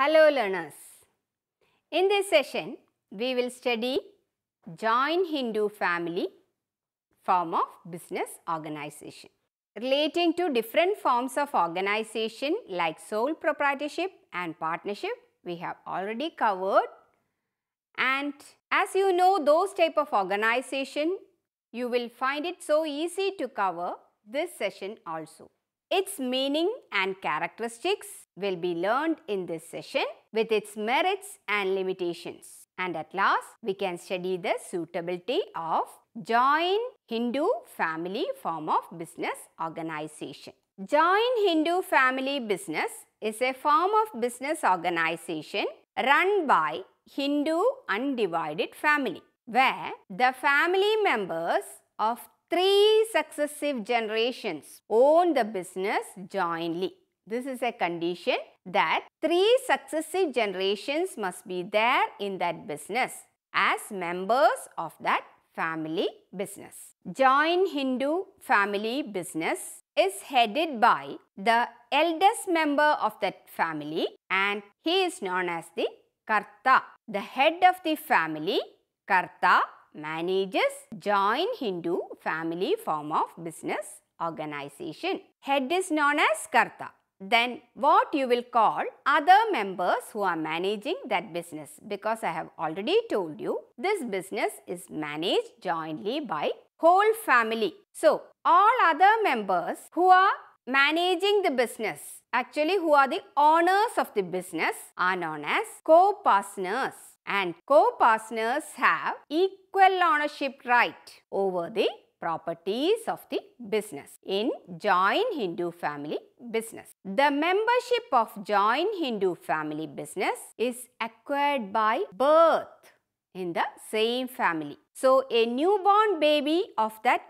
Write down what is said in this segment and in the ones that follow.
Hello learners. In this session, we will study joint Hindu family form of business organization. Relating to different forms of organization like sole proprietorship and partnership, we have already covered. And as you know those type of organization, you will find it so easy to cover this session also. Its meaning and characteristics will be learned in this session with its merits and limitations. And at last, we can study the suitability of Join Hindu Family Form of Business Organization. Join Hindu Family Business is a form of business organization run by Hindu undivided family where the family members of three successive generations own the business jointly. This is a condition that three successive generations must be there in that business as members of that family business. Joint Hindu family business is headed by the eldest member of that family and he is known as the Karta. The head of the family, Karta manages joint Hindu family form of business organization. Head is known as Karta. Then what you will call other members who are managing that business because I have already told you this business is managed jointly by whole family. So all other members who are managing the business. Actually, who are the owners of the business are known as co-partners. And co-partners have equal ownership right over the properties of the business in joint Hindu family business. The membership of joint Hindu family business is acquired by birth in the same family. So, a newborn baby of that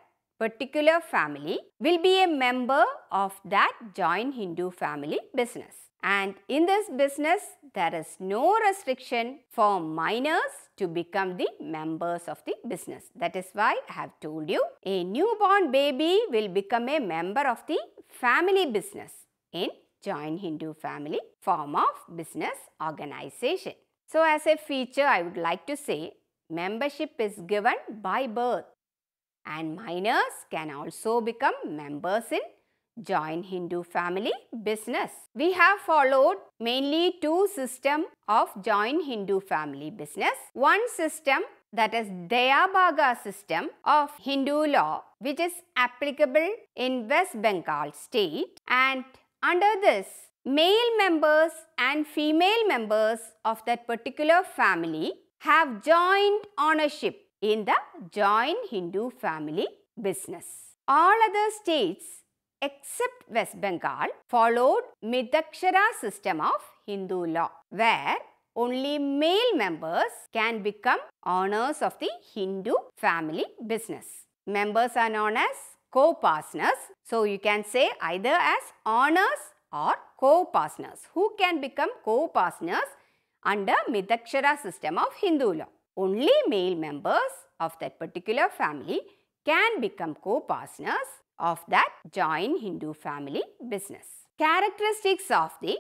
particular family will be a member of that joint Hindu family business. And in this business, there is no restriction for minors to become the members of the business. That is why I have told you a newborn baby will become a member of the family business in joint Hindu family form of business organization. So as a feature, I would like to say membership is given by birth and minors can also become members in joint Hindu family business. We have followed mainly two system of joint Hindu family business. One system that is Dayabaga system of Hindu law which is applicable in West Bengal state and under this male members and female members of that particular family have joint ownership in the joint Hindu family business. All other states except West Bengal followed Midakshara system of Hindu law where only male members can become owners of the Hindu family business. Members are known as co-partners. So you can say either as owners or co-partners. Who can become co-partners under Midakshara system of Hindu law? only male members of that particular family can become co-partners of that joint Hindu family business. Characteristics of the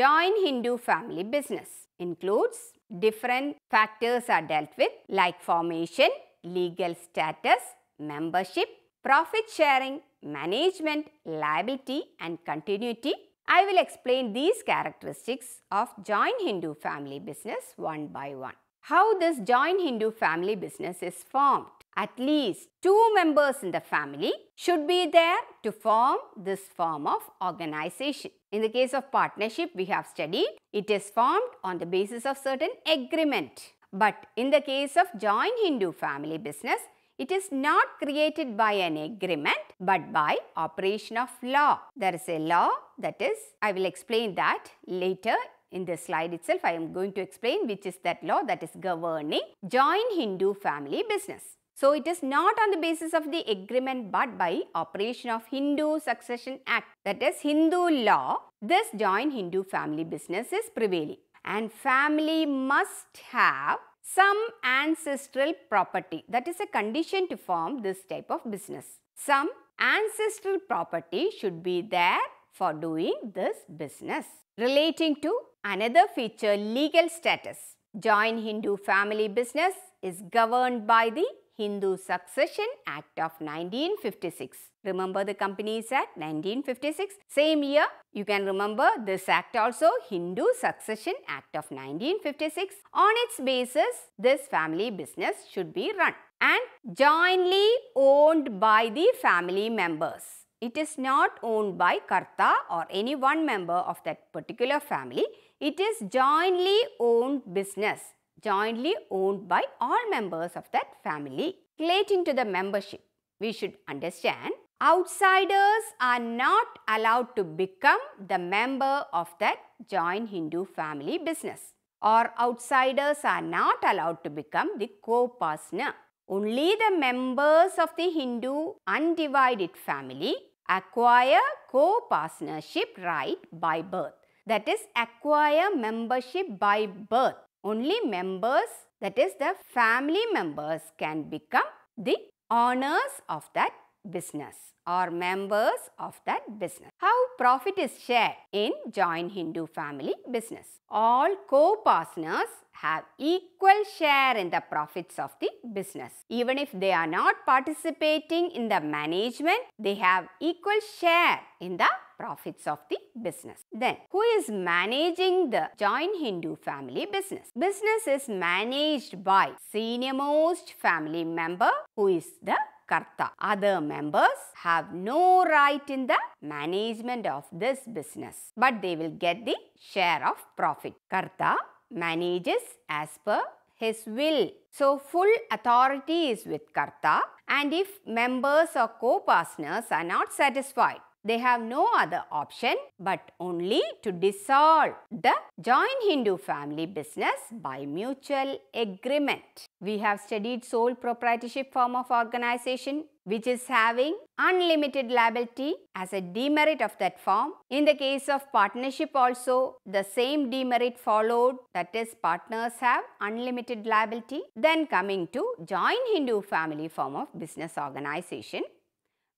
joint Hindu family business includes different factors are dealt with like formation, legal status, membership, profit sharing, management, liability and continuity. I will explain these characteristics of joint Hindu family business one by one how this joint Hindu family business is formed. At least two members in the family should be there to form this form of organization. In the case of partnership we have studied, it is formed on the basis of certain agreement. But in the case of joint Hindu family business, it is not created by an agreement but by operation of law. There is a law that is, I will explain that later in the slide itself I am going to explain which is that law that is governing joint Hindu family business. So it is not on the basis of the agreement but by operation of Hindu Succession Act that is Hindu law this joint Hindu family business is prevailing and family must have some ancestral property that is a condition to form this type of business. Some ancestral property should be there for doing this business relating to Another feature legal status. Joint Hindu family business is governed by the Hindu Succession Act of 1956. Remember the Companies Act 1956? Same year, you can remember this act also, Hindu Succession Act of 1956. On its basis, this family business should be run and jointly owned by the family members. It is not owned by Karta or any one member of that particular family. It is jointly owned business, jointly owned by all members of that family. Relating to the membership, we should understand outsiders are not allowed to become the member of that joint Hindu family business or outsiders are not allowed to become the co-partner. Only the members of the Hindu undivided family acquire co-partnership right by birth that is acquire membership by birth. Only members that is the family members can become the owners of that business or members of that business. How profit is shared in joint Hindu family business? All co-partners have equal share in the profits of the business. Even if they are not participating in the management, they have equal share in the profits of the business. Then, who is managing the joint Hindu family business? Business is managed by senior most family member who is the Karta. Other members have no right in the management of this business, but they will get the share of profit. Karta manages as per his will. So, full authority is with Karta and if members or co-partners are not satisfied, they have no other option but only to dissolve the joint Hindu family business by mutual agreement. We have studied sole proprietorship form of organization which is having unlimited liability as a demerit of that form. In the case of partnership also, the same demerit followed that is partners have unlimited liability. Then coming to joint Hindu family form of business organization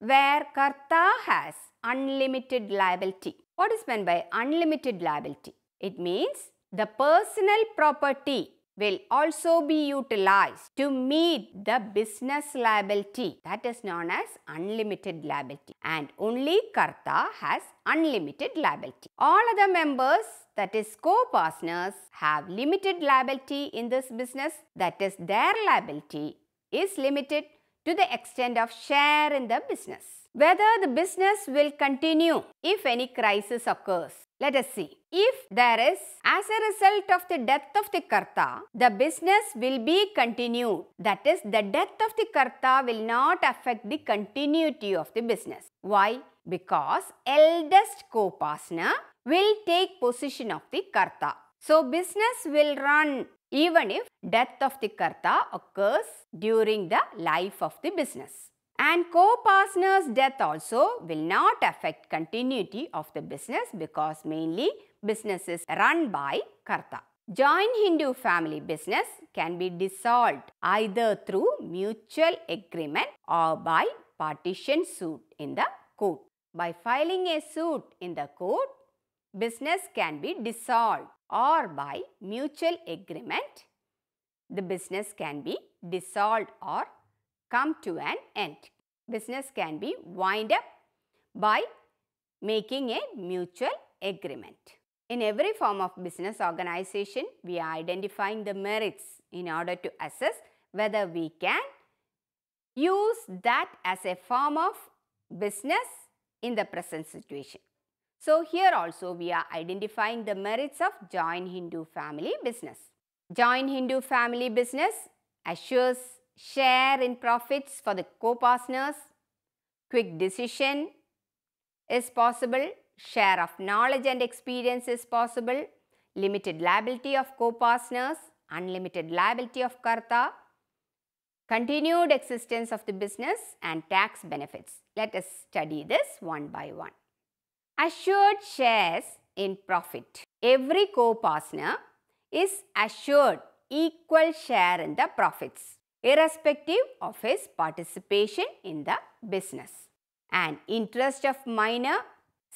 where Karta has unlimited liability. What is meant by unlimited liability? It means the personal property will also be utilized to meet the business liability that is known as unlimited liability and only Karta has unlimited liability. All other members that is co-partners have limited liability in this business that is their liability is limited to the extent of share in the business whether the business will continue if any crisis occurs. Let us see. If there is, as a result of the death of the Karta, the business will be continued. That is, the death of the Karta will not affect the continuity of the business. Why? Because eldest co Kopasana will take position of the Karta. So, business will run even if death of the Karta occurs during the life of the business and co-partner's death also will not affect continuity of the business because mainly business is run by Karta. Joint Hindu family business can be dissolved either through mutual agreement or by partition suit in the court. By filing a suit in the court, business can be dissolved or by mutual agreement, the business can be dissolved or come to an end business can be wind up by making a mutual agreement. In every form of business organization, we are identifying the merits in order to assess whether we can use that as a form of business in the present situation. So, here also we are identifying the merits of joint Hindu family business. Joint Hindu family business assures share in profits for the co-partners, quick decision is possible, share of knowledge and experience is possible, limited liability of co-partners, unlimited liability of karta, continued existence of the business and tax benefits. Let us study this one by one. Assured shares in profit. Every co-partner is assured equal share in the profits irrespective of his participation in the business. An interest of minor,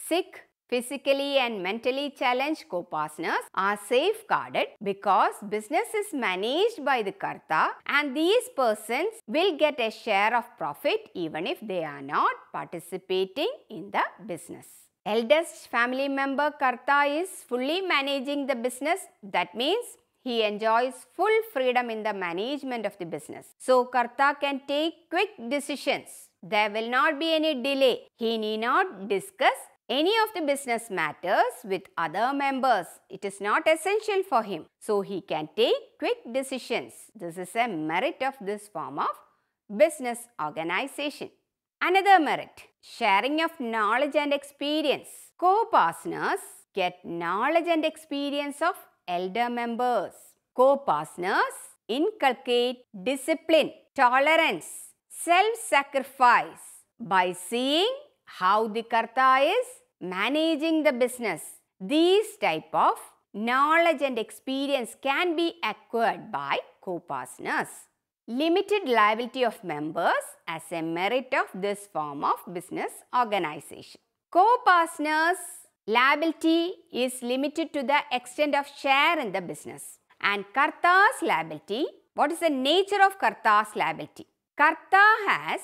sick, physically and mentally challenged co-partners are safeguarded because business is managed by the karta and these persons will get a share of profit even if they are not participating in the business. Eldest family member karta is fully managing the business that means he enjoys full freedom in the management of the business. So Karta can take quick decisions. There will not be any delay. He need not discuss any of the business matters with other members. It is not essential for him. So he can take quick decisions. This is a merit of this form of business organization. Another merit, sharing of knowledge and experience. Co-partners get knowledge and experience of elder members. Co-partners inculcate discipline, tolerance, self-sacrifice by seeing how the karta is managing the business. These type of knowledge and experience can be acquired by co-partners. Limited liability of members as a merit of this form of business organization. Co-partners Liability is limited to the extent of share in the business. And Karta's liability, what is the nature of Karta's liability? Karta has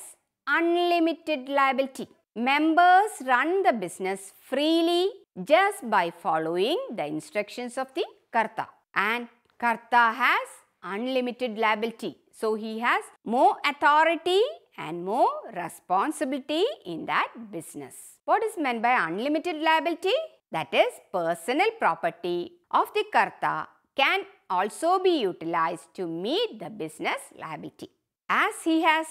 unlimited liability. Members run the business freely just by following the instructions of the Karta. And Karta has unlimited liability. So, he has more authority and more responsibility in that business. What is meant by unlimited liability? That is personal property of the karta can also be utilized to meet the business liability. As he has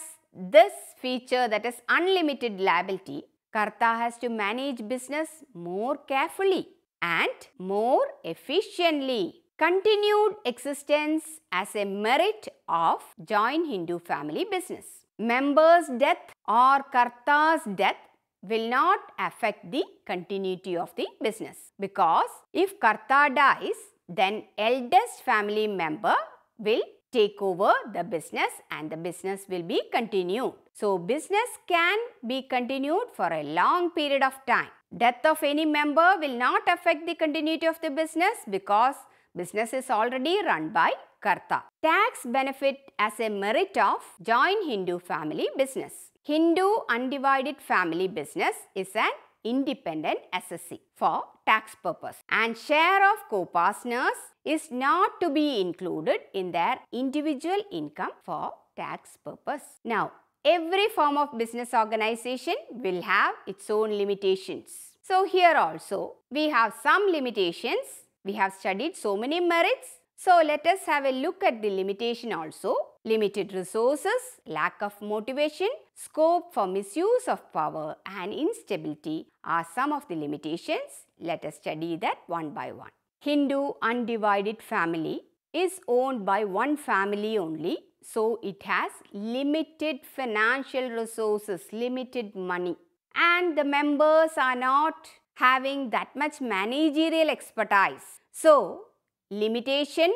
this feature that is unlimited liability, Karta has to manage business more carefully and more efficiently. Continued existence as a merit of joint Hindu family business. Member's death or Karta's death will not affect the continuity of the business. Because if Karta dies, then eldest family member will take over the business and the business will be continued. So, business can be continued for a long period of time. Death of any member will not affect the continuity of the business because business is already run by Karta. Tax benefit as a merit of joint Hindu family business. Hindu undivided family business is an independent SSC for tax purpose and share of co-partners is not to be included in their individual income for tax purpose. Now, every form of business organization will have its own limitations. So, here also we have some limitations. We have studied so many merits. So, let us have a look at the limitation also. Limited resources, lack of motivation, Scope for misuse of power and instability are some of the limitations. Let us study that one by one. Hindu undivided family is owned by one family only. So, it has limited financial resources, limited money. And the members are not having that much managerial expertise. So, limitation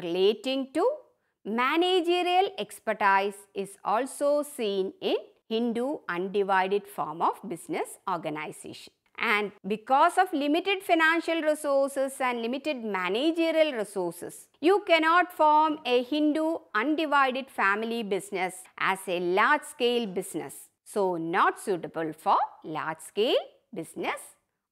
relating to Managerial expertise is also seen in Hindu undivided form of business organization. And because of limited financial resources and limited managerial resources, you cannot form a Hindu undivided family business as a large scale business. So, not suitable for large scale business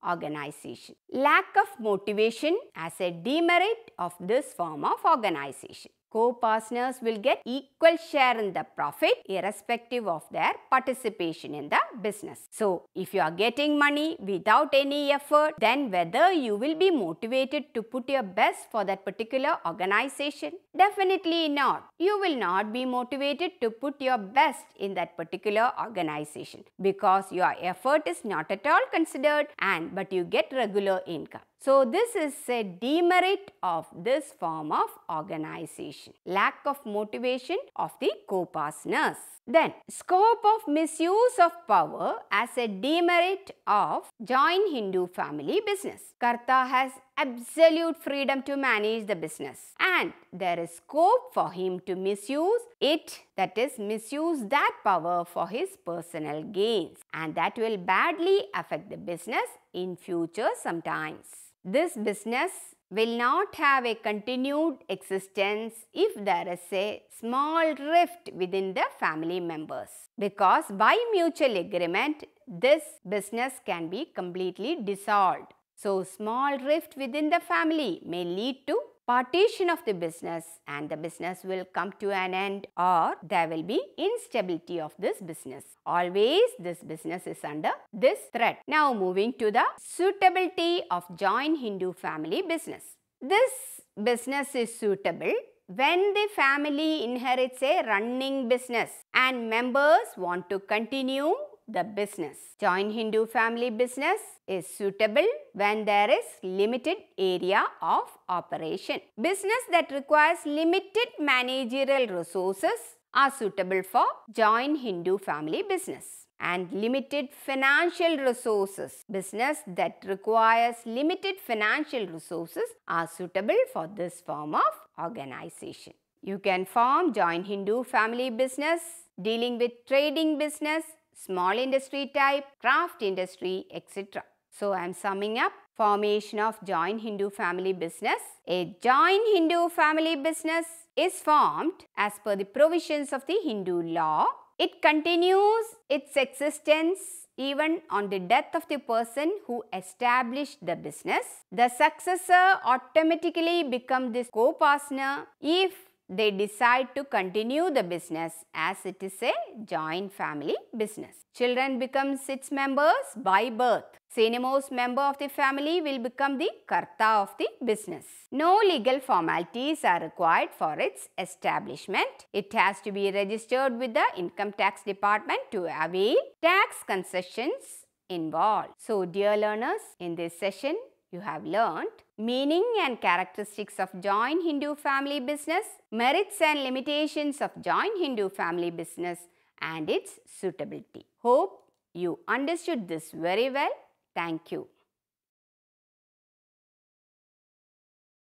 organization. Lack of motivation as a demerit of this form of organization. Co-partners will get equal share in the profit irrespective of their participation in the business. So, if you are getting money without any effort, then whether you will be motivated to put your best for that particular organization? Definitely not. You will not be motivated to put your best in that particular organization because your effort is not at all considered and but you get regular income. So this is a demerit of this form of organization. Lack of motivation of the co-partners. Then scope of misuse of power as a demerit of joint Hindu family business. Karta has absolute freedom to manage the business and there is scope for him to misuse it that is misuse that power for his personal gains and that will badly affect the business in future sometimes. This business will not have a continued existence if there is a small rift within the family members. Because by mutual agreement, this business can be completely dissolved. So, small rift within the family may lead to partition of the business and the business will come to an end or there will be instability of this business. Always this business is under this threat. Now moving to the suitability of joint Hindu family business. This business is suitable when the family inherits a running business and members want to continue the business. Joint Hindu family business is suitable when there is limited area of operation. Business that requires limited managerial resources are suitable for joint Hindu family business and limited financial resources. Business that requires limited financial resources are suitable for this form of organization. You can form joint Hindu family business dealing with trading business small industry type, craft industry, etc. So I am summing up formation of joint Hindu family business. A joint Hindu family business is formed as per the provisions of the Hindu law. It continues its existence even on the death of the person who established the business. The successor automatically becomes the co-partner if they decide to continue the business as it is a joint family business. Children become its members by birth. Cinemo's member of the family will become the karta of the business. No legal formalities are required for its establishment. It has to be registered with the income tax department to avail tax concessions involved. So dear learners, in this session you have learnt meaning and characteristics of joint Hindu family business, merits and limitations of joint Hindu family business and its suitability. Hope you understood this very well. Thank you.